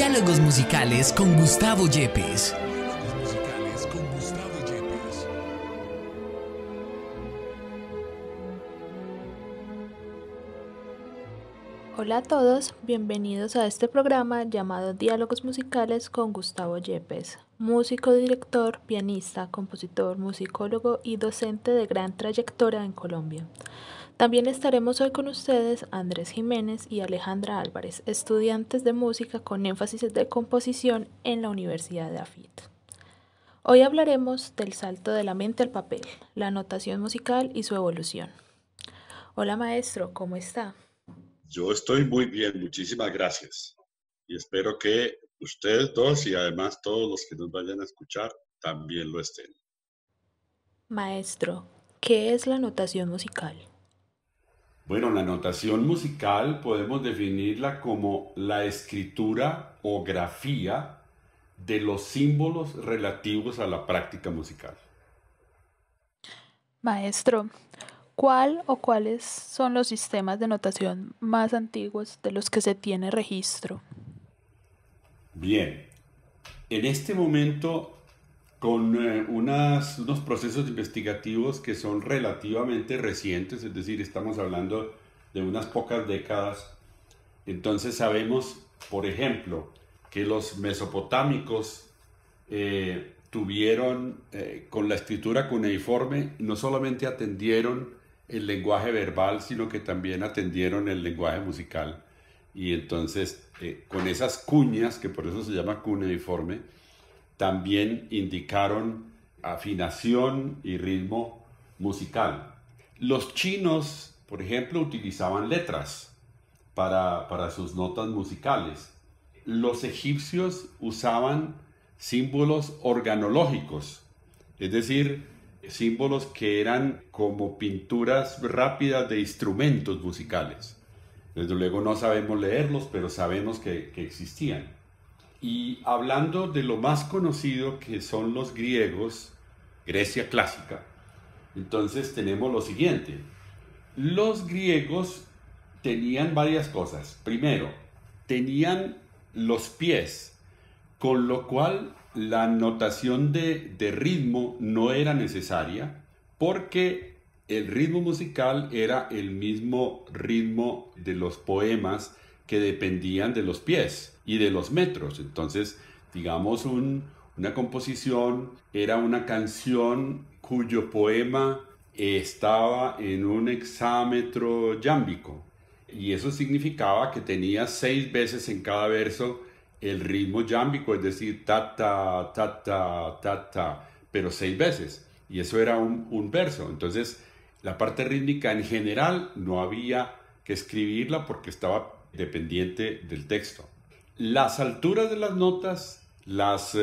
Diálogos musicales con Gustavo Yepes. Hola a todos, bienvenidos a este programa llamado Diálogos Musicales con Gustavo Yepes, músico, director, pianista, compositor, musicólogo y docente de gran trayectoria en Colombia. También estaremos hoy con ustedes Andrés Jiménez y Alejandra Álvarez, estudiantes de música con énfasis de composición en la Universidad de Afit. Hoy hablaremos del salto de la mente al papel, la notación musical y su evolución. Hola maestro, ¿cómo está? Yo estoy muy bien, muchísimas gracias. Y espero que ustedes dos y además todos los que nos vayan a escuchar también lo estén. Maestro, ¿qué es la notación musical? Bueno, la notación musical podemos definirla como la escritura o grafía de los símbolos relativos a la práctica musical. Maestro, ¿cuál o cuáles son los sistemas de notación más antiguos de los que se tiene registro? Bien, en este momento con eh, unos procesos investigativos que son relativamente recientes, es decir, estamos hablando de unas pocas décadas. Entonces sabemos, por ejemplo, que los mesopotámicos eh, tuvieron eh, con la escritura cuneiforme, no solamente atendieron el lenguaje verbal, sino que también atendieron el lenguaje musical. Y entonces, con esas cuñas, que por eso se llama cuneiforme, también indicaron afinación y ritmo musical. Los chinos, por ejemplo, utilizaban letras para, sus notas musicales. Los egipcios usaban símbolos organológicos, es decir, símbolos que eran como pinturas rápidas de instrumentos musicales. Desde luego no sabemos leerlos, pero sabemos que existían. Y hablando de lo más conocido que son los griegos, Grecia clásica, entonces tenemos lo siguiente. Los griegos tenían varias cosas. Primero, tenían los pies, con lo cual la notación de, de ritmo no era necesaria porque el ritmo musical era el mismo ritmo de los poemas que dependían de los pies y de los metros. Entonces, digamos, una composición era una canción cuyo poema estaba en un hexámetro yámbico y eso significaba que tenía seis veces en cada verso el ritmo yámbico, es decir, ta, ta, ta, ta, ta, ta, pero seis veces. Y eso era un, un verso. Entonces, la parte rítmica en general no había que escribirla porque estaba dependiente del texto. Las alturas de las notas las eh,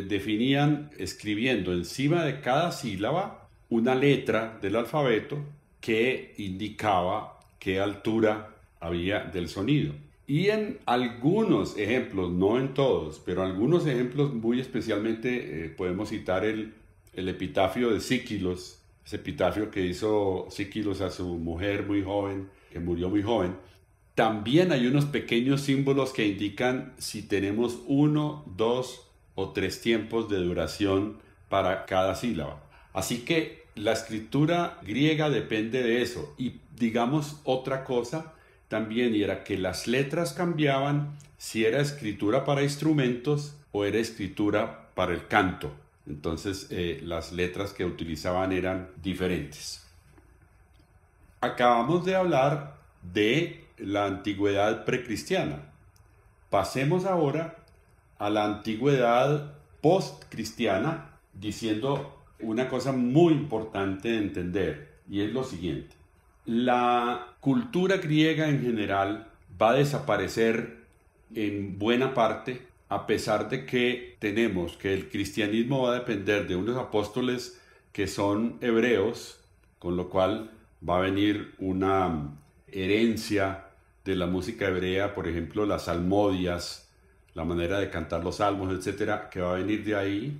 eh, definían escribiendo encima de cada sílaba una letra del alfabeto que indicaba qué altura había del sonido. Y en algunos ejemplos, no en todos, pero algunos ejemplos muy especialmente eh, podemos citar el, el, epitafio de Síquilos, ese epitafio que hizo Síquilos a su mujer muy joven, que murió muy joven, también hay unos pequeños símbolos que indican si tenemos uno, dos o tres tiempos de duración para cada sílaba. Así que la escritura griega depende de eso. Y digamos otra cosa también, era que las letras cambiaban si era escritura para instrumentos o era escritura para el canto. Entonces eh, las letras que utilizaban eran diferentes. Acabamos de hablar de la antigüedad precristiana. Pasemos ahora a la antigüedad postcristiana, diciendo una cosa muy importante de entender, y es lo siguiente. La cultura griega en general va a desaparecer en buena parte, a pesar de que tenemos que el cristianismo va a depender de unos apóstoles que son hebreos, con lo cual va a venir una herencia de la música hebrea, por ejemplo, las salmodias, la manera de cantar los salmos, etcétera, que va a venir de ahí.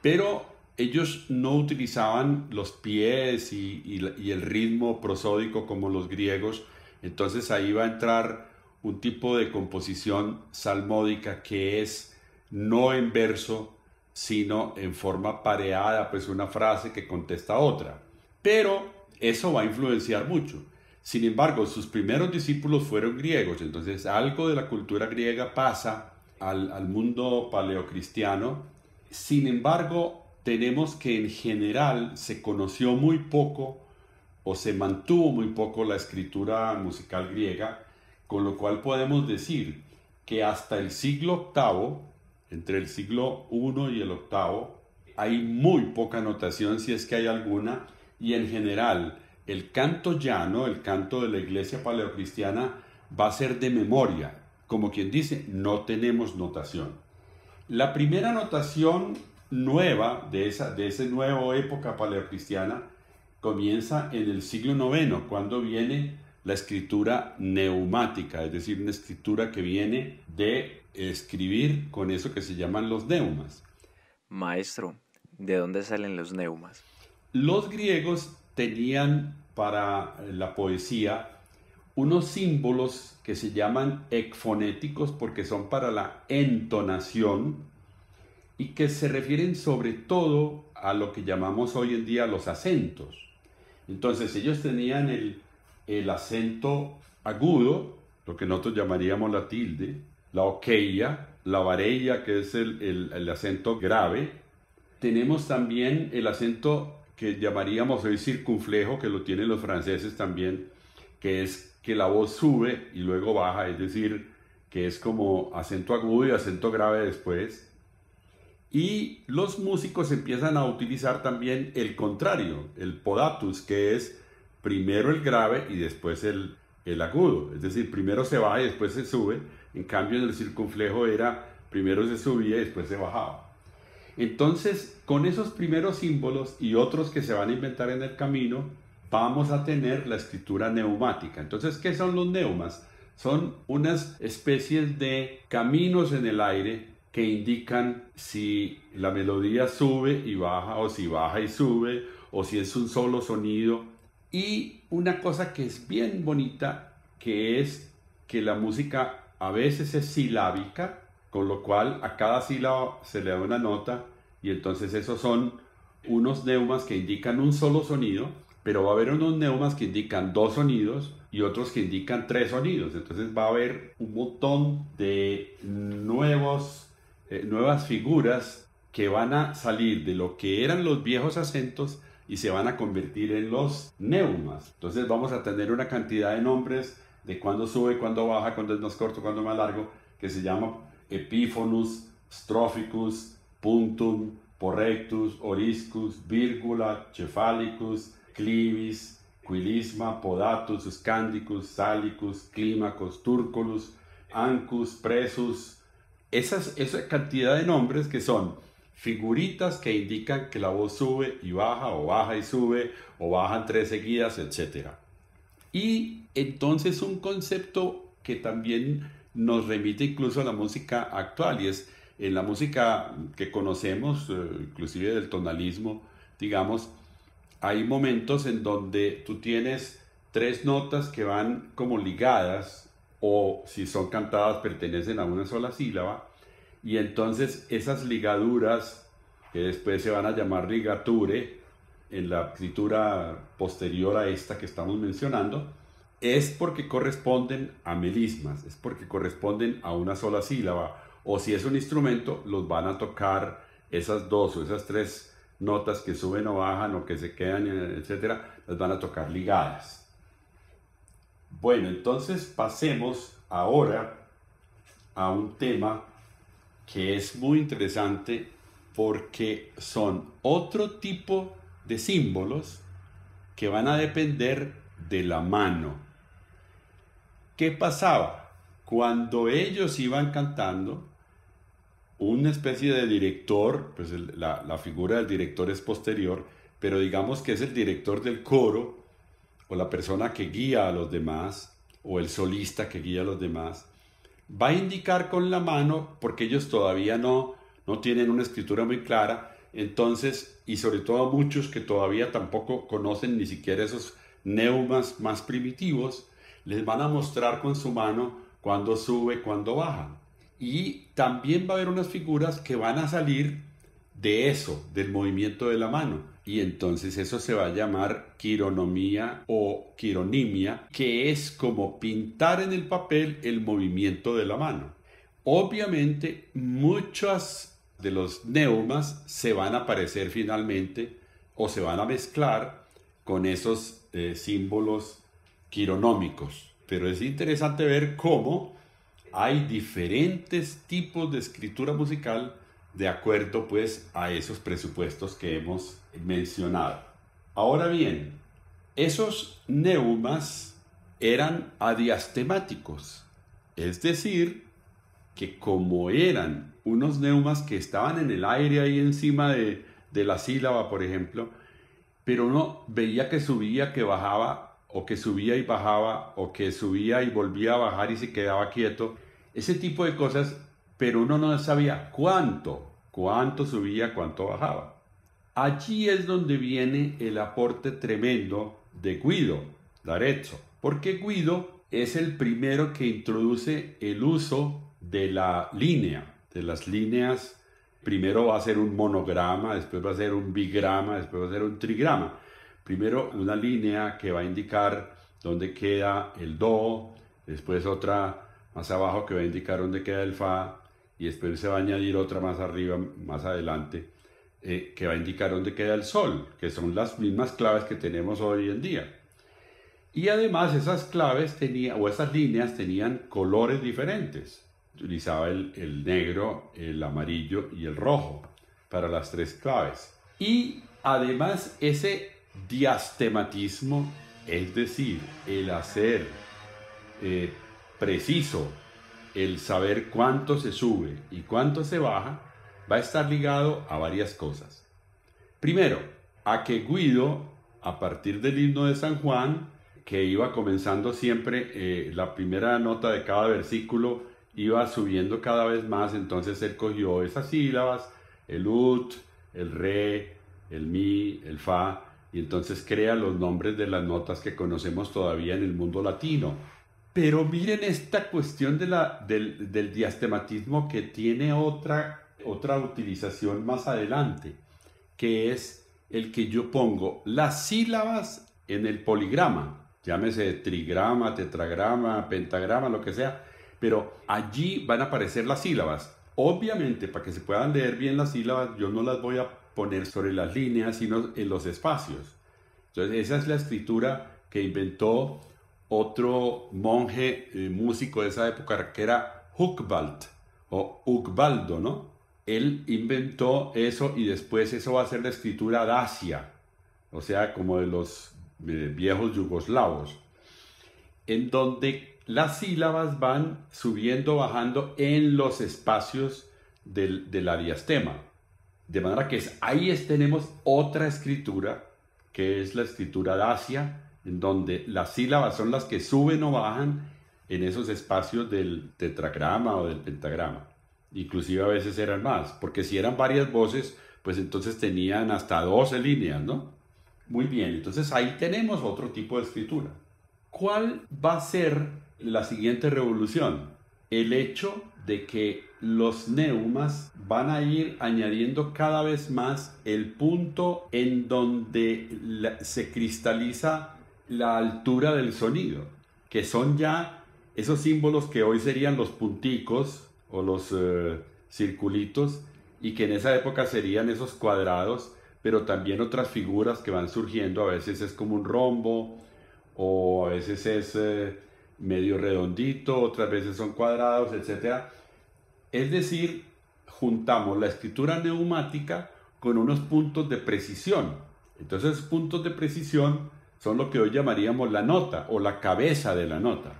Pero ellos no utilizaban los pies y, el ritmo prosódico como los griegos, entonces ahí va a entrar un tipo de composición salmódica que es no en verso, sino en forma pareada, pues una frase que contesta otra. Pero eso va a influenciar mucho. Sin embargo, sus primeros discípulos fueron griegos, entonces algo de la cultura griega pasa al, mundo paleocristiano. Sin embargo, tenemos que en general se conoció muy poco o se mantuvo muy poco la escritura musical griega, con lo cual podemos decir que hasta el siglo VIII, entre el siglo I y el VIII, hay muy poca notación, si es que hay alguna, y en general el canto llano, el canto de la iglesia paleocristiana, va a ser de memoria, como quien dice, no tenemos notación. La primera notación nueva de esa, de nueva época paleocristiana comienza en el siglo IX, cuando viene la escritura neumática, es decir, una escritura que viene de escribir con eso que se llaman los neumas. Maestro, ¿de dónde salen los neumas? Los griegos tenían para eh, la poesía unos símbolos que se llaman ecfonéticos porque son para la entonación y que se refieren sobre todo a lo que llamamos hoy en día los acentos. Entonces ellos tenían el, acento agudo, lo que nosotros llamaríamos la tilde, la oqueia, la varella, que es el, el acento grave. Tenemos también el acento que llamaríamos hoy circunflejo, que lo tienen los franceses también, que es que la voz sube y luego baja, es decir, que es como acento agudo y acento grave después. Y los músicos empiezan a utilizar también el contrario, el podatus, que es primero el grave y después el, el agudo. Es decir, primero se baja y después se sube. En cambio, en el circunflejo era primero se subía y después se bajaba. Entonces, con esos primeros símbolos y otros que se van a inventar en el camino, vamos a tener la escritura neumática. Entonces, ¿qué son los neumas? Son unas especies de caminos en el aire que indican si la melodía sube y baja o si baja y sube o si es un solo sonido. Y una cosa que es bien bonita, que es que la música a veces es silábica, con lo cual a cada sílaba se le da una nota y entonces esos son unos neumas que indican un solo sonido, pero va a haber unos neumas que indican dos sonidos y otros que indican tres sonidos. Entonces va a haber un montón de nuevos, eh, nuevas figuras que van a salir de lo que eran los viejos acentos y se van a convertir en los neumas. Entonces vamos a tener una cantidad de nombres de cuando sube, cuando baja, cuando es más corto, cuándo más largo, que se llama epífonos, strophicus puntum, porrectus, oriscus, virgula, cefalicus, clivis, quilisma, podatus, scandicus, salicus, clímacos, turculus, ancus, presus, esa cantidad de nombres que son figuritas que indican que la voz sube y baja, o baja y sube, o bajan tres seguidas, etc. Y entonces un concepto que también nos remite incluso a la música actual y es en la música que conocemos, eh, inclusive del tonalismo, digamos, hay momentos en donde tú tienes tres notas que van como ligadas o si son cantadas pertenecen a una sola sílaba y entonces esas ligaduras que después se van a llamar ligature en la escritura posterior a esta que estamos mencionando es porque corresponden a melismas, es porque corresponden a una sola sílaba o si es un instrumento, los van a tocar esas dos o esas tres notas que suben o bajan o que se quedan, etcétera, las van a tocar ligadas. Bueno, entonces pasemos ahora a un tema que es muy interesante porque son otro tipo de símbolos que van a depender de la mano. ¿Qué pasaba? Cuando ellos iban cantando, una especie de director, pues la, la, figura del director es posterior, pero digamos que es el director del coro o la persona que guía a los demás o el solista que guía a los demás, va a indicar con la mano, porque ellos todavía no, no tienen una escritura muy clara, entonces, y sobre todo muchos que todavía tampoco conocen ni siquiera esos neumas más primitivos, les van a mostrar con su mano cuando sube, cuando baja. Y también va a haber unas figuras que van a salir de eso, del movimiento de la mano. Y entonces eso se va a llamar quironomía o quironimia, que es como pintar en el papel el movimiento de la mano. Obviamente, muchas de los neumas se van a aparecer finalmente o se van a mezclar con esos eh, símbolos quironómicos. Pero es interesante ver cómo hay diferentes tipos de escritura musical de acuerdo pues a esos presupuestos que hemos mencionado. Ahora bien, esos neumas eran adiastemáticos, es decir, que como eran unos neumas que estaban en el aire ahí encima de, de la sílaba, por ejemplo, pero uno veía que subía, que bajaba, o que subía y bajaba, o que subía y volvía a bajar y se quedaba quieto, ese tipo de cosas, pero uno no sabía cuánto, cuánto subía, cuánto bajaba. Allí es donde viene el aporte tremendo de Guido D'Arezzo, porque Guido es el primero que introduce el uso de la línea, de las líneas, primero va a ser un monograma, después va a ser un bigrama, después va a ser un trigrama. Primero una línea que va a indicar dónde queda el do, después otra más abajo que va a indicar dónde queda el fa y después se va a añadir otra más arriba, más adelante, eh, que va a indicar dónde queda el sol, que son las mismas claves que tenemos hoy en día. Y además esas claves tenía, o esas líneas tenían colores diferentes. Utilizaba el, el negro, el amarillo y el rojo para las tres claves. Y además ese diastematismo, es decir, el hacer eh, preciso, el saber cuánto se sube y cuánto se baja, va a estar ligado a varias cosas. Primero, a que Guido, a partir del himno de San Juan, que iba comenzando siempre eh, la primera nota de cada versículo, iba subiendo cada vez más, entonces él cogió esas sílabas, el ut, el re, el mi, el fa, y entonces crea los nombres de las notas que conocemos todavía en el mundo latino. Pero miren esta cuestión del, diastematismo que tiene otra, otra utilización más adelante, que es el que yo pongo las sílabas en el poligrama, llámese trigrama, tetragrama, pentagrama, lo que sea, pero allí van a aparecer las sílabas. Obviamente, para que se puedan leer bien las sílabas, yo no las voy a poner sobre las líneas, sino en los espacios. Entonces, esa es la escritura que inventó otro monje eh, músico de esa época, que era Hugbald o Ugbaldo, ¿no? Él inventó eso y después eso va a ser la escritura dacia, o sea, como de los eh, viejos yugoslavos, en donde las sílabas van subiendo, bajando en los espacios del, del diastema. De manera que ahí es, tenemos otra escritura, que es la escritura dacia, en donde las sílabas son las que suben o bajan en esos espacios del tetragrama o del pentagrama. Inclusive a veces eran más, porque si eran varias voces, pues entonces tenían hasta 12 líneas, ¿no? Muy bien, entonces ahí tenemos otro tipo de escritura. ¿Cuál va a ser la siguiente revolución? El hecho de que los neumas van a ir añadiendo cada vez más el punto en donde se cristaliza la altura del sonido, que son ya esos símbolos que hoy serían los punticos o los eh, circulitos y que en esa época serían esos cuadrados, pero también otras figuras que van surgiendo, a veces es como un rombo o a veces es eh, medio redondito, otras veces son cuadrados, etcétera es decir, juntamos la escritura neumática con unos puntos de precisión. Entonces, puntos de precisión son lo que hoy llamaríamos la nota o la cabeza de la nota.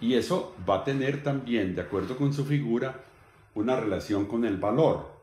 Y eso va a tener también, de acuerdo con su figura, una relación con el valor.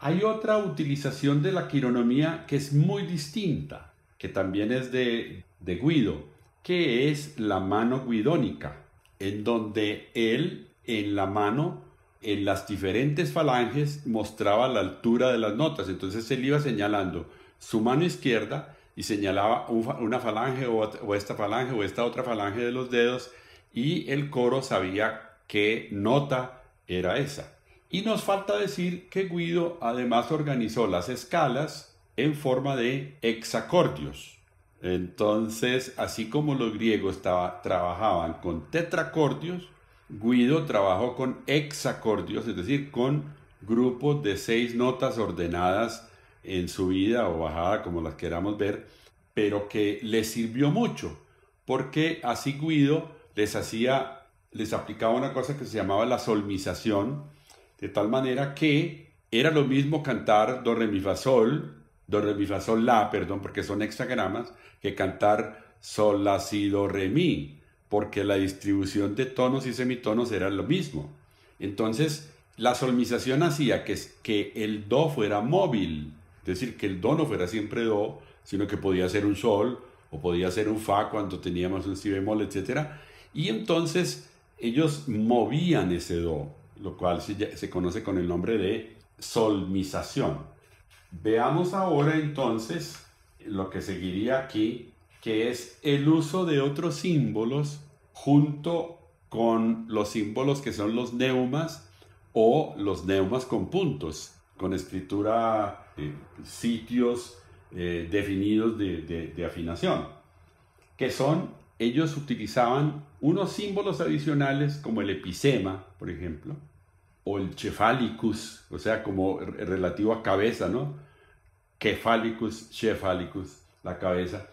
Hay otra utilización de la quironomía que es muy distinta, que también es de, de Guido, que es la mano guidónica, en donde él en la mano en las diferentes falanges mostraba la altura de las notas. Entonces él iba señalando su mano izquierda y señalaba una falange o, esta falange o esta otra falange de los dedos y el coro sabía qué nota era esa. Y nos falta decir que Guido además organizó las escalas en forma de hexacordios. Entonces, así como los griegos trabajaban con tetracordios, Guido trabajó con hexacordios, es decir, con grupos de seis notas ordenadas en subida o bajada, como las queramos ver, pero que les sirvió mucho, porque así Guido les hacía, les aplicaba una cosa que se llamaba la solmización, de tal manera que era lo mismo cantar do re mi fa sol, do re mi fa sol la, perdón, porque son hexagramas, que cantar sol la si do re mi porque la distribución de tonos y semitonos era lo mismo. Entonces, la solmización hacía que, el do fuera móvil, es decir, que el do no fuera siempre do, sino que podía ser un sol o podía ser un fa cuando teníamos un si bemol, etc. Y entonces ellos movían ese do, lo cual se, se conoce con el nombre de solmización. Veamos ahora entonces lo que seguiría aquí que es el uso de otros símbolos junto con los símbolos que son los neumas o los neumas con puntos, con escritura, eh, sitios eh, definidos de, afinación, que son, ellos utilizaban unos símbolos adicionales como el epicema, por ejemplo, o el chefalicus, o sea, como relativo a cabeza, ¿no? Cefalicus, chefalicus, la cabeza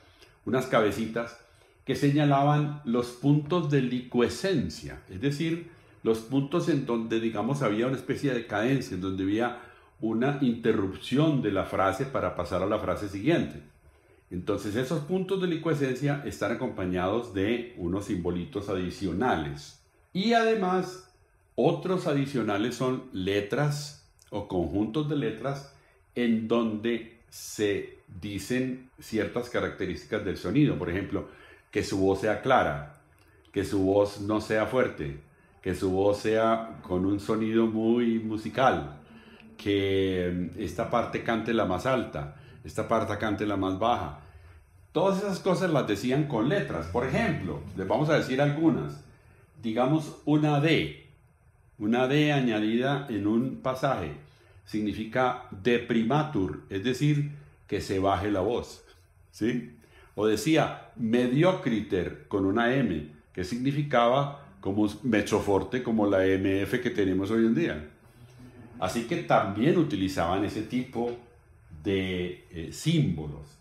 unas cabecitas que señalaban los puntos de licuescencia, es decir, los puntos en donde, digamos, había una especie de cadencia, en donde había una interrupción de la frase para pasar a la frase siguiente. Entonces, esos puntos de licuescencia están acompañados de unos simbolitos adicionales. Y además, otros adicionales son letras o conjuntos de letras en donde se dicen ciertas características del sonido. Por ejemplo, que su voz sea clara, que su voz no sea fuerte, que su voz sea con un sonido muy musical, que esta parte cante la más alta, esta parte cante la más baja. Todas esas cosas las decían con letras. Por ejemplo, les vamos a decir algunas. Digamos una D. Una D añadida en un pasaje significa deprimatur, es decir, que se baje la voz, ¿sí? O decía mediocriter con una M, que significaba como mechoforte, como la MF que tenemos hoy en día. Así que también utilizaban ese tipo de eh, símbolos.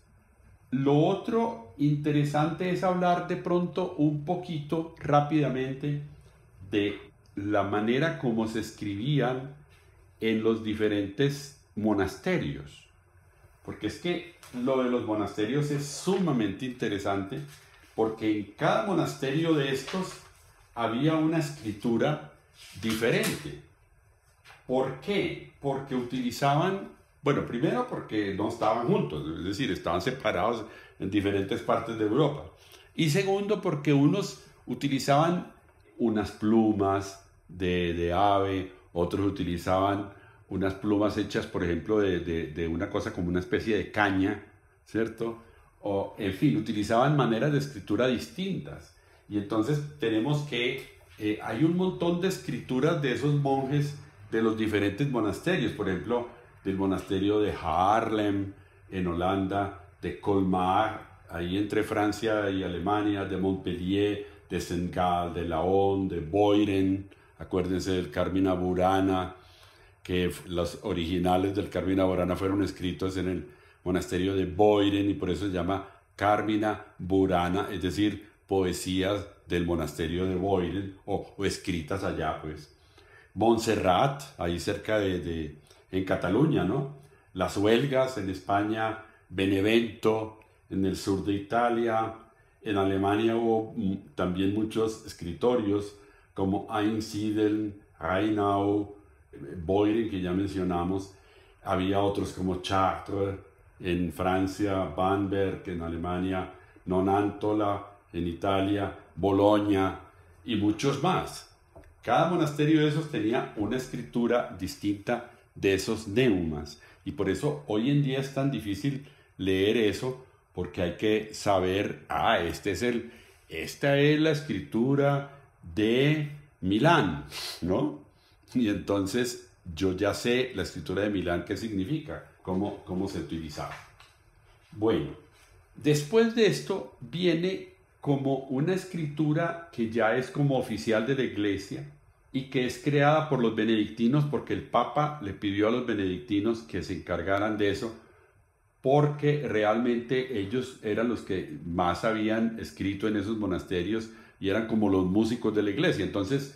Lo otro interesante es hablar de pronto un poquito rápidamente de la manera como se escribían en los diferentes monasterios. Porque es que lo de los monasterios es sumamente interesante, porque en cada monasterio de estos había una escritura diferente. ¿Por qué? Porque utilizaban, bueno, primero porque no estaban juntos, es decir, estaban separados en diferentes partes de Europa. Y segundo porque unos utilizaban unas plumas de, de ave, otros utilizaban unas plumas hechas, por ejemplo, de, de, una cosa como una especie de caña, ¿cierto? O, en fin, utilizaban maneras de escritura distintas. Y entonces tenemos que, eh, hay un montón de escrituras de esos monjes de los diferentes monasterios, por ejemplo, del monasterio de Haarlem en Holanda, de Colmar, ahí entre Francia y Alemania, de Montpellier, de Sengal, de Laon, de Boiren, acuérdense del Carmina Burana, que los originales del Carmina Burana fueron escritos en el monasterio de Boiren y por eso se llama Carmina Burana, es decir, poesías del monasterio de Boiren o, escritas allá, pues. Montserrat, ahí cerca de, en Cataluña, ¿no? Las huelgas en España, Benevento, en el sur de Italia, en Alemania hubo también muchos escritorios como Siedeln, Rheinau, boiring que ya mencionamos, había otros como Chartres en Francia, Bamberg en Alemania, Nonantola en Italia, Bolonia y muchos más. Cada monasterio de esos tenía una escritura distinta de esos neumas y por eso hoy en día es tan difícil leer eso porque hay que saber, ah, este es el, esta es la escritura de Milán, ¿no? Y entonces yo ya sé la escritura de Milán qué significa, cómo, cómo se utilizaba. Bueno, después de esto viene como una escritura que ya es como oficial de la iglesia y que es creada por los benedictinos porque el Papa le pidió a los benedictinos que se encargaran de eso porque realmente ellos eran los que más habían escrito en esos monasterios y eran como los músicos de la iglesia. Entonces,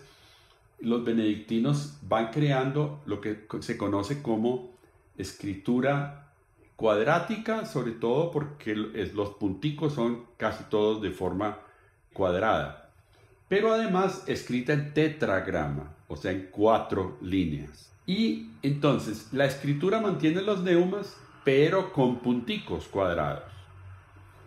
los benedictinos van creando lo que se conoce como escritura cuadrática, sobre todo porque los punticos son casi todos de forma cuadrada, pero además escrita en tetragrama, o sea, en cuatro líneas. Y entonces, la escritura mantiene los neumas, pero con punticos cuadrados.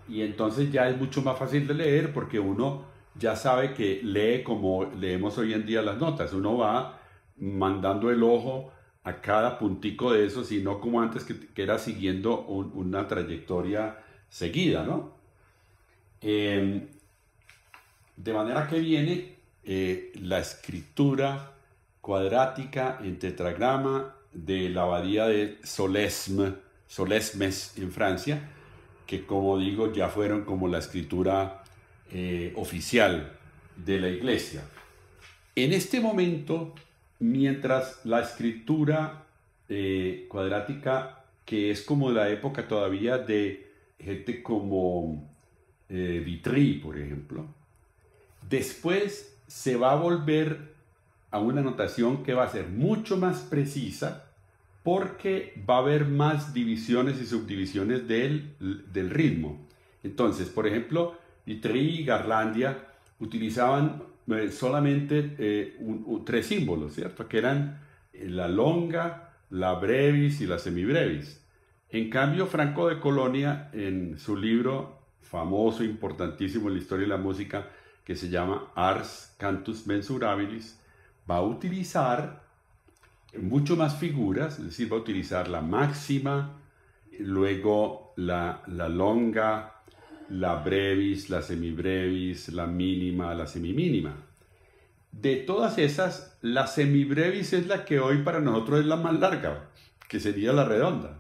Y entonces ya es mucho más fácil de leer porque uno ya sabe que lee como leemos hoy en día las notas. Uno va mandando el ojo a cada puntico de eso, sino como antes que, era siguiendo una trayectoria seguida, ¿no? Em, de manera que viene eh, la escritura cuadrática en tetragrama de la abadía de Solesme, Solesmes en Francia, que como digo ya fueron como la escritura eh, oficial de la iglesia. En este momento, mientras la escritura eh, cuadrática, que es como la época todavía de gente como eh, Vitry, por ejemplo, después se va a volver a una notación que va a ser mucho más precisa porque va a haber más divisiones y subdivisiones del, del ritmo. Entonces, por ejemplo, y y Garlandia utilizaban eh, solamente eh, tres símbolos, ¿cierto? Que eran eh, la longa, la brevis y la semibrevis. En cambio, Franco de Colonia, en su libro famoso, importantísimo en la historia de la música, que se llama Ars Cantus Mensurabilis, va a utilizar mucho más figuras, es decir, va a utilizar la máxima, luego la, la longa, la brevis, la semibrevis, la mínima, la semimínima. De todas esas, la semibrevis es la que hoy para nosotros es la más larga, que sería la redonda.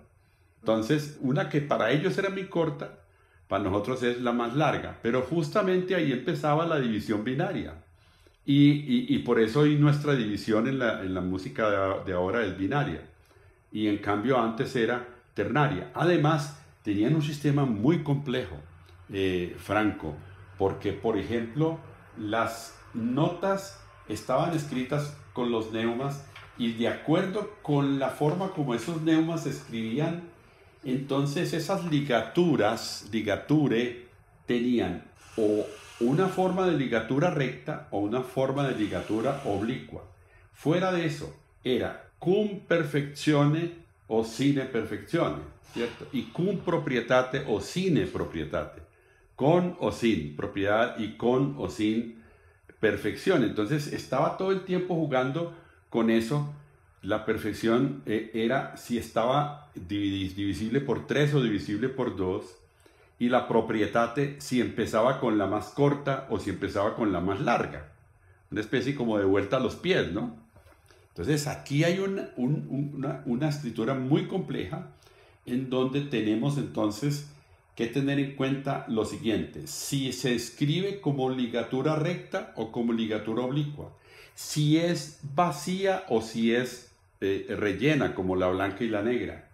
Entonces, una que para ellos era muy corta, para nosotros es la más larga. Pero justamente ahí empezaba la división binaria. Y, por eso hoy nuestra división en la, música de ahora es binaria. Y en cambio antes era ternaria. Además, tenían un sistema muy complejo eh, Franco, porque por ejemplo las notas estaban escritas con los neumas y de acuerdo con la forma como esos neumas se escribían, entonces esas ligaturas, ligature, tenían o una forma de ligatura recta o una forma de ligatura oblicua. Fuera de eso, era cum perfeccione o sine perfeccione, ¿cierto? Y cum proprietate o sine proprietate con o sin propiedad y con o sin perfección. Entonces estaba todo el tiempo jugando con eso. La perfección eh, era si estaba divisible por tres o divisible por 2 y la proprietate si empezaba con la más corta o si empezaba con la más larga. Una especie como de vuelta a los pies, ¿no? Entonces aquí hay una escritura muy compleja en donde tenemos entonces que tener en cuenta lo siguiente, si se escribe como ligatura recta o como ligatura oblicua, si es vacía o si es eh, rellena como la blanca y la negra,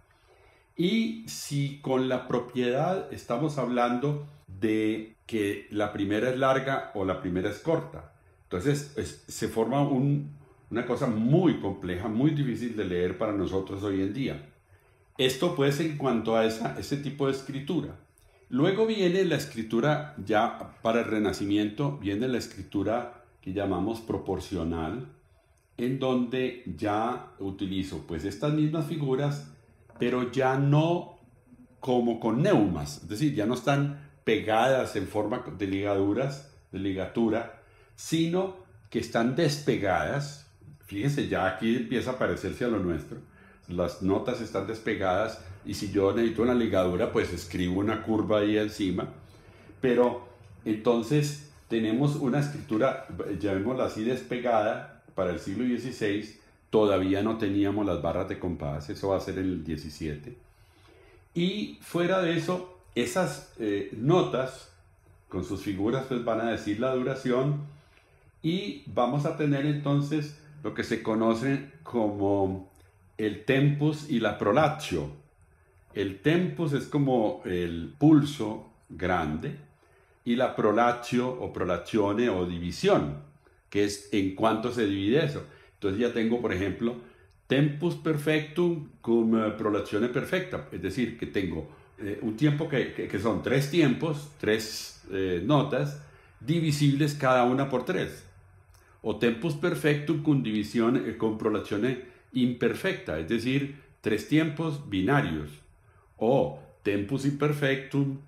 y si con la propiedad estamos hablando de que la primera es larga o la primera es corta. Entonces se forma una cosa muy compleja, muy difícil de leer para nosotros hoy en día. Esto pues en cuanto a ese tipo de escritura. Luego viene la escritura, ya para el Renacimiento, viene la escritura que llamamos proporcional, en donde ya utilizo pues estas mismas figuras, pero ya no como con neumas, es decir, ya no están pegadas en forma de ligaduras, de ligatura, sino que están despegadas. Fíjense, ya aquí empieza a parecerse a lo nuestro. Las notas están despegadas y si yo necesito una ligadura, pues escribo una curva ahí encima. Pero entonces tenemos una escritura, llamémosla así, despegada para el siglo XVI. Todavía no teníamos las barras de compás, eso va a ser en el XVII. Y fuera de eso, esas eh, notas con sus figuras pues van a decir la duración y vamos a tener entonces lo que se conoce como el tempus y la prolatio el tempus es como el pulso grande y la prolatio o prolazione o división, que es en cuánto se divide eso. Entonces ya tengo, por ejemplo, tempus perfectum con eh, prolazione perfecta, es decir, que tengo eh, un tiempo que, son tres tiempos, tres eh, notas, divisibles cada una por tres. O tempus perfectum con división con prolazione imperfecta, es decir, tres tiempos binarios o tempus imperfectum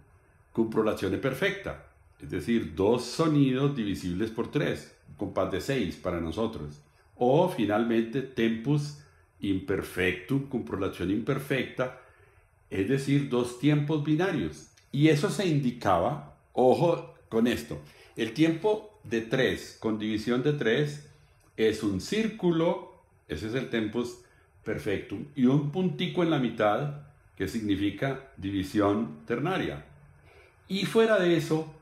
con prolación perfecta, es decir, dos sonidos divisibles por tres, un compás de seis para nosotros, o finalmente tempus imperfectum con prolación imperfecta, es decir, dos tiempos binarios. Y eso se indicaba, ojo con esto, el tiempo de tres con división de tres es un círculo, ese es el tempus perfectum, y un puntico en la mitad que significa división ternaria. Y fuera de eso,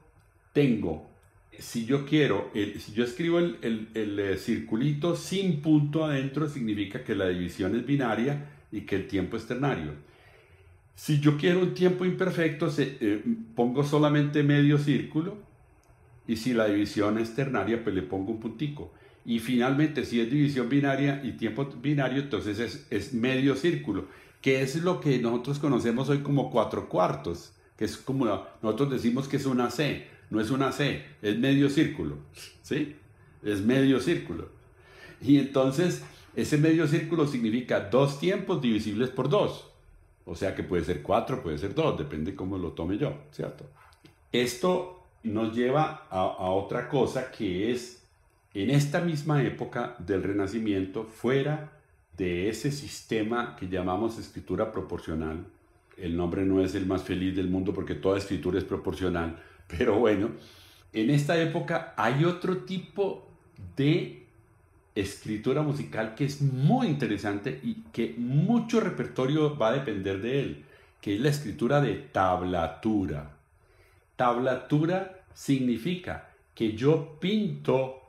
tengo, si yo quiero, si yo escribo el, eh, circulito sin punto adentro, significa que la división es binaria y que el tiempo es ternario. Si yo quiero un tiempo imperfecto, se, eh, pongo solamente medio círculo y si la división es ternaria, pues le pongo un puntico. Y finalmente, si es división binaria y tiempo binario, entonces es, es medio círculo que es lo que nosotros conocemos hoy como cuatro cuartos, que es como nosotros decimos que es una C, no es una C, es medio círculo, ¿sí? Es medio círculo. Y entonces, ese medio círculo significa dos tiempos divisibles por dos. O sea que puede ser cuatro, puede ser dos, depende cómo lo tome yo, ¿cierto? Esto nos lleva a, otra cosa que es, en esta misma época del Renacimiento, fuera de ese sistema que llamamos escritura proporcional. El nombre no es el más feliz del mundo porque toda escritura es proporcional, pero bueno, en esta época hay otro tipo de escritura musical que es muy interesante y que mucho repertorio va a depender de él, que es la escritura de tablatura. Tablatura significa que yo pinto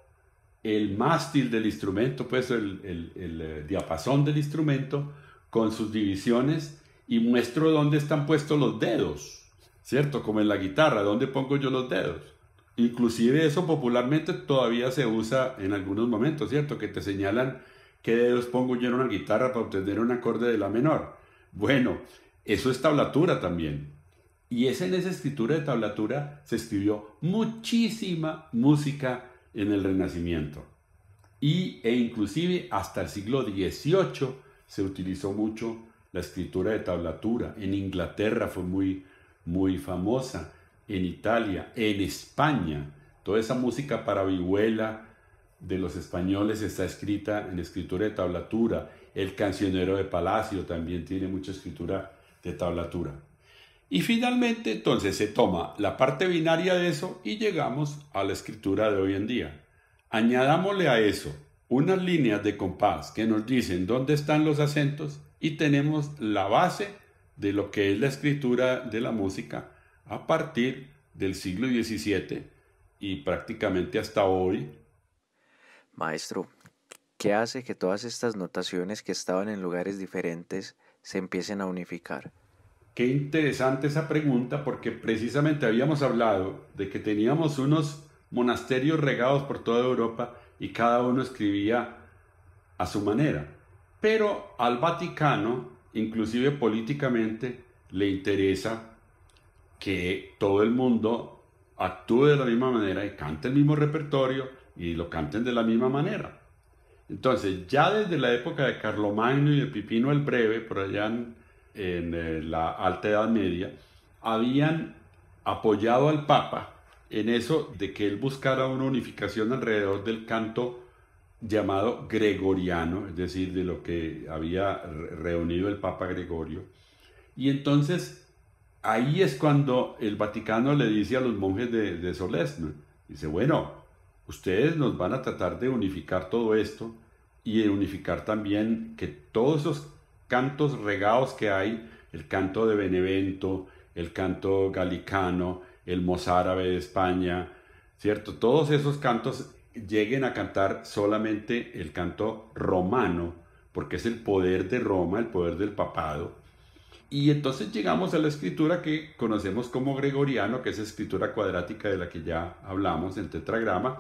el mástil del instrumento, pues el, eh, diapasón del instrumento con sus divisiones y muestro dónde están puestos los dedos, ¿cierto? Como en la guitarra, dónde pongo yo los dedos. Inclusive eso popularmente todavía se usa en algunos momentos, ¿cierto? Que te señalan qué dedos pongo yo en una guitarra para obtener un acorde de la menor. Bueno, eso es tablatura también. Y es en esa escritura de tablatura se escribió muchísima música en el Renacimiento. Y, e inclusive hasta el siglo XVIII se utilizó mucho la escritura de tablatura. En Inglaterra fue muy, muy famosa, en Italia, en España. Toda esa música para vihuela de los españoles está escrita en escritura de tablatura. El cancionero de Palacio también tiene mucha escritura de tablatura. Y finalmente, entonces se toma la parte binaria de eso y llegamos a la escritura de hoy en día. Añadámosle a eso unas líneas de compás que nos dicen dónde están los acentos y tenemos la base de lo que es la escritura de la música a partir del siglo XVII y prácticamente hasta hoy. Maestro, ¿qué hace que todas estas notaciones que estaban en lugares diferentes se empiecen a unificar? Qué interesante esa pregunta porque precisamente habíamos hablado de que teníamos unos monasterios regados por toda Europa y cada uno escribía a su manera. Pero al Vaticano, inclusive políticamente, le interesa que todo el mundo actúe de la misma manera y cante el mismo repertorio y lo canten de la misma manera. Entonces, ya desde la época de Carlomagno y de Pipino el Breve, por allá en en eh, la Alta Edad Media, habían apoyado al Papa en eso de que él buscara una unificación alrededor del canto llamado gregoriano, es decir, de lo que había reunido el Papa Gregorio. Y entonces ahí es cuando el Vaticano le dice a los monjes de, de Solesno, dice, bueno, ustedes nos van a tratar de unificar todo esto y unificar también que todos esos cantos regados que hay, el canto de Benevento, el canto galicano, el mozárabe de España, ¿cierto? Todos esos cantos lleguen a cantar solamente el canto romano, porque es el poder de Roma, el poder del papado. Y entonces llegamos a la escritura que conocemos como gregoriano, que es escritura cuadrática de la que ya hablamos en tetragrama,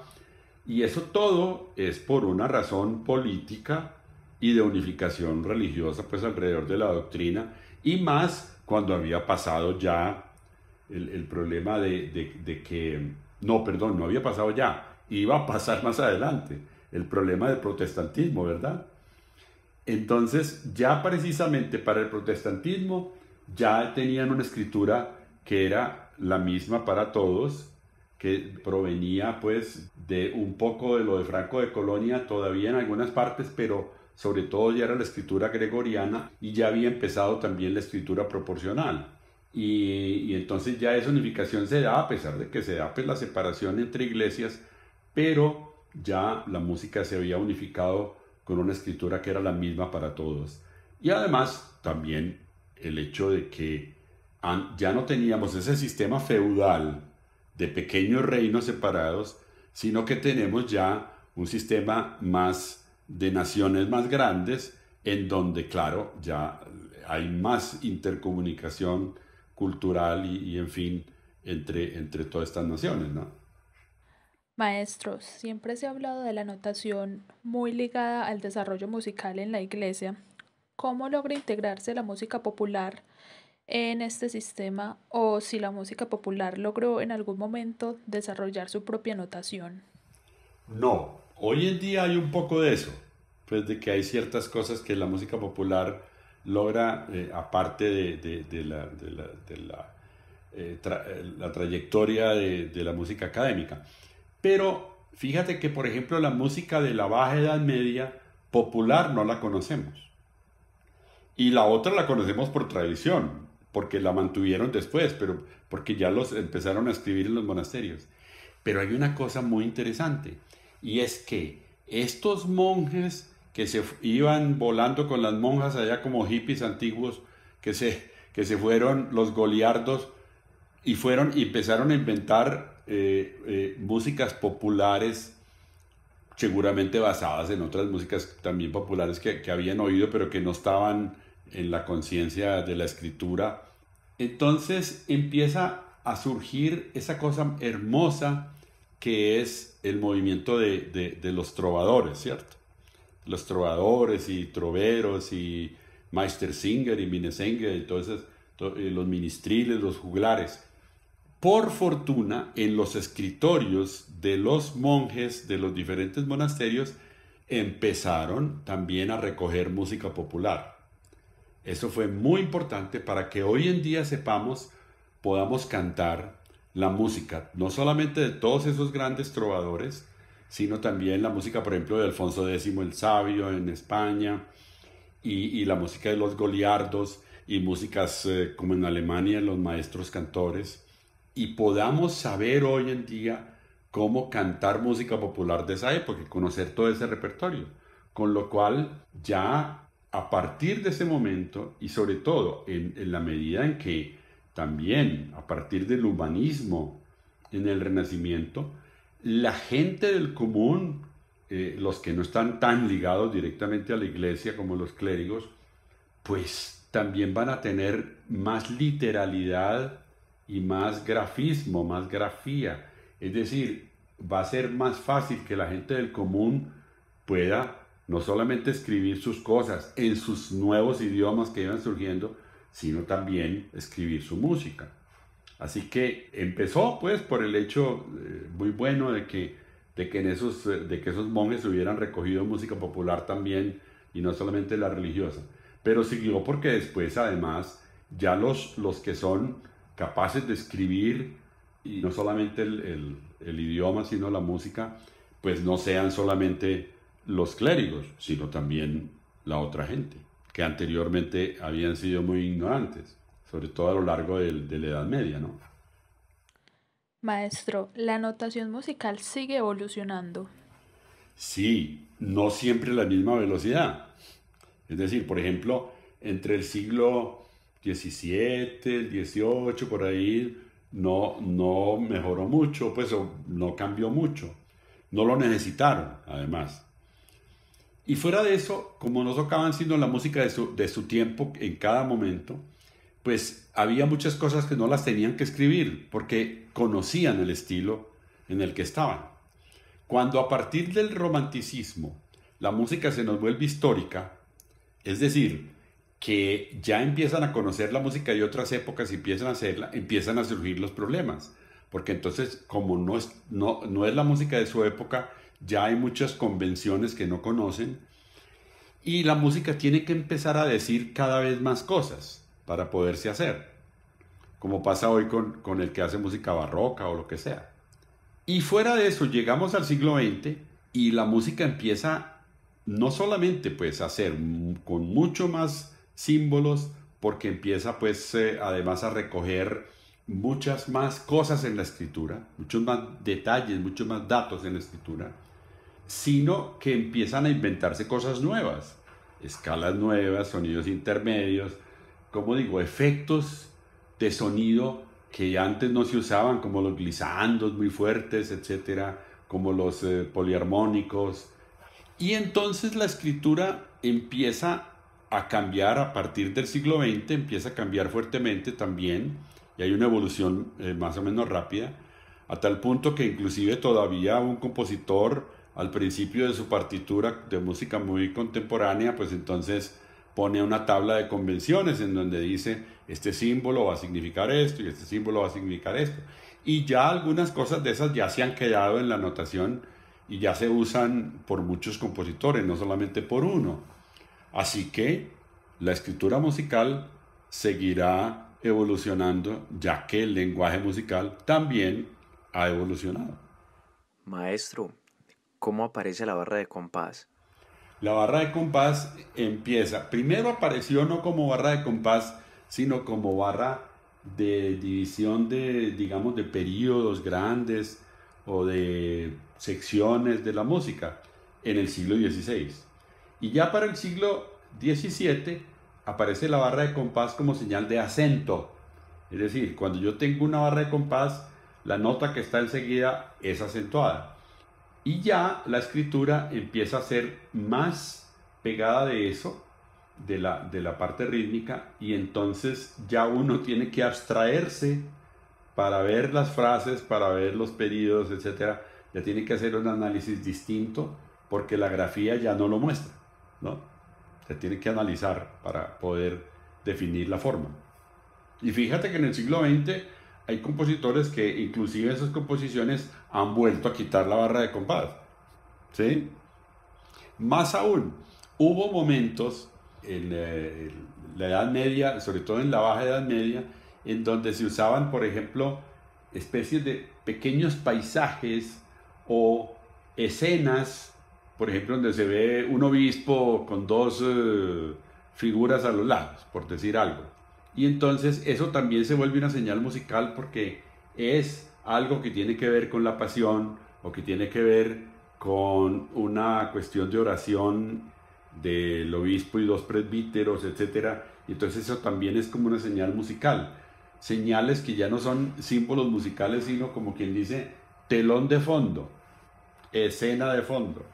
y eso todo es por una razón política y de unificación religiosa pues alrededor de la doctrina y más cuando había pasado ya el, el problema de, de, de, que, no, perdón, no había pasado ya, iba a pasar más adelante, el problema del protestantismo, ¿verdad? Entonces ya precisamente para el protestantismo ya tenían una escritura que era la misma para todos, que provenía pues de un poco de lo de Franco de Colonia todavía en algunas partes, pero sobre todo ya era la escritura gregoriana y ya había empezado también la escritura proporcional. Y, entonces ya esa unificación se da, a pesar de que se da pues, la separación entre iglesias, pero ya la música se había unificado con una escritura que era la misma para todos. Y además también el hecho de que ya no teníamos ese sistema feudal de pequeños reinos separados, sino que tenemos ya un sistema más de naciones más grandes, en donde, claro, ya hay más intercomunicación cultural y, en fin, entre, entre todas estas naciones, ¿no? Maestros, siempre se ha hablado de la notación muy ligada al desarrollo musical en la iglesia. ¿Cómo logra integrarse la música popular en este sistema o si la música popular logró en algún momento desarrollar su propia notación? No, Hoy en día hay un poco de eso, pues de que hay ciertas cosas que la música popular logra, eh, aparte de, la, eh, eh, la, trayectoria de, la música académica. Pero fíjate que, por ejemplo, la música de la baja edad media popular no la conocemos. Y la otra la conocemos por tradición, porque la mantuvieron después, pero porque ya los empezaron a escribir en los monasterios. Pero hay una cosa muy interesante y es que estos monjes que se iban volando con las monjas allá como hippies antiguos, que se, que se fueron los goliardos y fueron y empezaron a inventar eh, eh, músicas populares, seguramente basadas en otras músicas también populares que, que habían oído, pero que no estaban en la conciencia de la escritura. Entonces empieza a surgir esa cosa hermosa que es el movimiento de, los trovadores, ¿cierto? Los trovadores y troveros y Meistersinger y todos esos, eh, los ministriles, los juglares. Por fortuna, en los escritorios de los monjes de los diferentes monasterios empezaron también a recoger música popular. Eso fue muy importante para que hoy en día sepamos, podamos cantar la música, no solamente de todos esos grandes trovadores, sino también la música, por ejemplo, de Alfonso X el Sabio en España, y, la música de los goliardos, y músicas eh, como en Alemania, los maestros cantores, y podamos saber hoy en día cómo cantar música popular de esa época y conocer todo ese repertorio. Con lo cual, ya a partir de ese momento, y sobre todo en, en la medida en que también a partir del humanismo en el Renacimiento, la gente del común, eh, los que no están tan ligados directamente a la iglesia como los clérigos, pues también van a tener más literalidad y más grafismo, más grafía. Es decir, va a ser más fácil que la gente del común pueda no solamente escribir sus cosas en sus nuevos idiomas que iban surgiendo, sino también escribir su música. Así que empezó pues por el hecho eh, muy bueno de que, de, que en esos, eh, de que esos monjes hubieran recogido música popular también y no solamente la religiosa. Pero siguió porque después además ya los, los que son capaces de escribir y no solamente el idioma sino la música, pues no sean solamente los clérigos, sino también la otra gente que anteriormente habían sido muy ignorantes, sobre todo a lo largo de, de la Edad Media, ¿no? Maestro, la notación musical sigue evolucionando. Sí, no siempre a la misma velocidad. Es decir, por ejemplo, entre el siglo XVII, el XVIII, por ahí, no, no mejoró mucho, pues no cambió mucho. No lo necesitaron, además. Y fuera de eso, como no tocaban sino la música de su, de su tiempo en cada momento, pues había muchas cosas que no las tenían que escribir porque conocían el estilo en el que estaban. Cuando a partir del romanticismo la música se nos vuelve histórica, es decir, que ya empiezan a conocer la música de otras épocas y empiezan a hacerla, empiezan a surgir los problemas, porque entonces como no, no es la música de su época, ya hay muchas convenciones que no conocen y la música tiene que empezar a decir cada vez más cosas para poderse hacer, como pasa hoy con, el que hace música barroca o lo que sea. Y fuera de eso, llegamos al siglo XX y la música empieza no solamente pues a hacer con mucho más símbolos, porque empieza pues eh, además a recoger muchas más cosas en la escritura, muchos más detalles, muchos más datos en la escritura, sino que empiezan a inventarse cosas nuevas, escalas nuevas, sonidos intermedios, como digo, efectos de sonido que antes no se usaban, como los glissandos muy fuertes, etcétera, como los eh, poliarmónicos. Y entonces la escritura empieza a cambiar a partir del siglo XX, empieza a cambiar fuertemente también, y hay una evolución eh, más o menos rápida, a tal punto que inclusive todavía un compositor al principio de su partitura de música muy contemporánea, pues entonces pone una tabla de convenciones en donde dice, este símbolo va a significar esto y este símbolo va a significar esto. Y ya algunas cosas de esas ya se han quedado en la notación y ya se usan por muchos compositores, no solamente por uno. Así que la escritura musical seguirá evolucionando, ya que el lenguaje musical también ha evolucionado. Maestro, ¿cómo aparece la barra de compás? La barra de compás empieza, primero apareció no como barra de compás, sino como barra de división de, digamos, de períodos grandes o de secciones de la música en el siglo XVI. Y ya para el siglo XVII aparece la barra de compás como señal de acento. Es decir, cuando yo tengo una barra de compás, la nota que está enseguida es acentuada. Y ya la escritura empieza a ser más pegada de eso, de la, parte rítmica, y entonces ya uno tiene que abstraerse para ver las frases, para ver los pedidos, etc. Ya tiene que hacer un análisis distinto porque la grafía ya no lo muestra, ¿no? Se tiene que analizar para poder definir la forma. Y fíjate que en el siglo XX hay compositores que inclusive sus composiciones han vuelto a quitar la barra de compás. ¿Sí? Más aún, hubo momentos eh, en la Edad Media, sobre todo en la Baja Edad Media, en donde se usaban, por ejemplo, especies de pequeños paisajes o escenas, por ejemplo, donde se ve un obispo con dos eh, figuras a los lados, por decir algo. Y entonces eso también se vuelve una señal musical porque es algo que tiene que ver con la pasión o que tiene que ver con una cuestión de oración del obispo y dos presbíteros, etc. Y entonces eso también es como una señal musical. Señales que ya no son símbolos musicales, sino como quien dice telón de fondo, escena de fondo.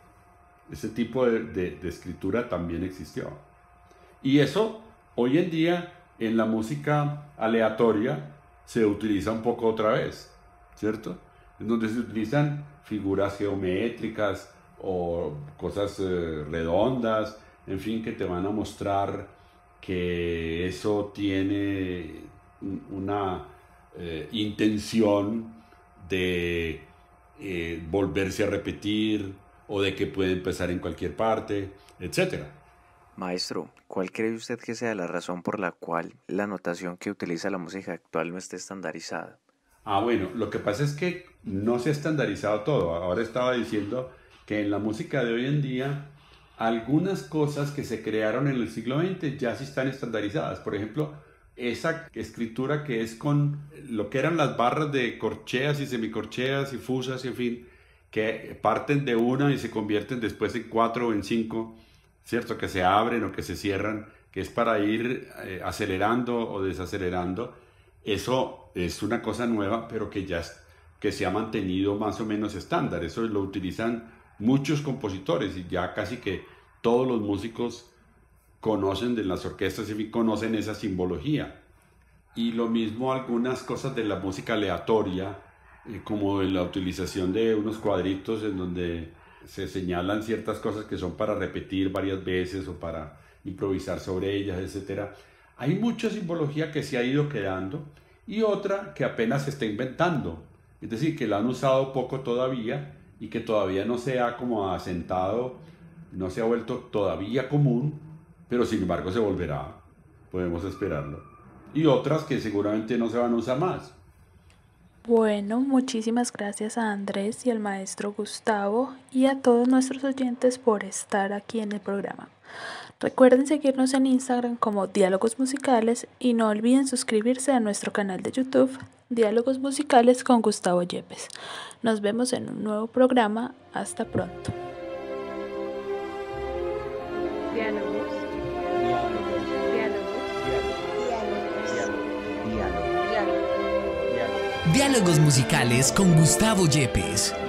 Ese tipo de, de escritura también existió. Y eso hoy en día en la música aleatoria se utiliza un poco otra vez, ¿cierto? En donde se utilizan figuras geométricas o cosas eh, redondas, en fin, que te van a mostrar que eso tiene una eh, intención de eh, volverse a repetir o de que puede empezar en cualquier parte, etcétera. Maestro, ¿cuál cree usted que sea la razón por la cual la notación que utiliza la música actual no esté estandarizada? Ah, bueno, lo que pasa es que no se ha estandarizado todo. Ahora estaba diciendo que en la música de hoy en día algunas cosas que se crearon en el siglo XX ya sí están estandarizadas. Por ejemplo, esa escritura que es con lo que eran las barras de corcheas y semicorcheas y fusas y en fin, que parten de una y se convierten después en cuatro o en cinco ¿cierto? Que se abren o que se cierran, que es para ir eh, acelerando o desacelerando. Eso es una cosa nueva, pero que ya que se ha mantenido más o menos estándar. Eso lo utilizan muchos compositores y ya casi que todos los músicos conocen de las orquestas y conocen esa simbología. Y lo mismo algunas cosas de la música aleatoria, eh, como la utilización de unos cuadritos en donde se señalan ciertas cosas que son para repetir varias veces o para improvisar sobre ellas, etc. Hay mucha simbología que se ha ido quedando y otra que apenas se está inventando, es decir, que la han usado poco todavía y que todavía no se ha como asentado, no se ha vuelto todavía común, pero sin embargo se volverá, podemos esperarlo. Y otras que seguramente no se van a usar más. Bueno, muchísimas gracias a Andrés y al maestro Gustavo y a todos nuestros oyentes por estar aquí en el programa. Recuerden seguirnos en Instagram como Diálogos Musicales y no olviden suscribirse a nuestro canal de YouTube Diálogos Musicales con Gustavo Yepes. Nos vemos en un nuevo programa. Hasta pronto. Diálogos musicales con Gustavo Yepes.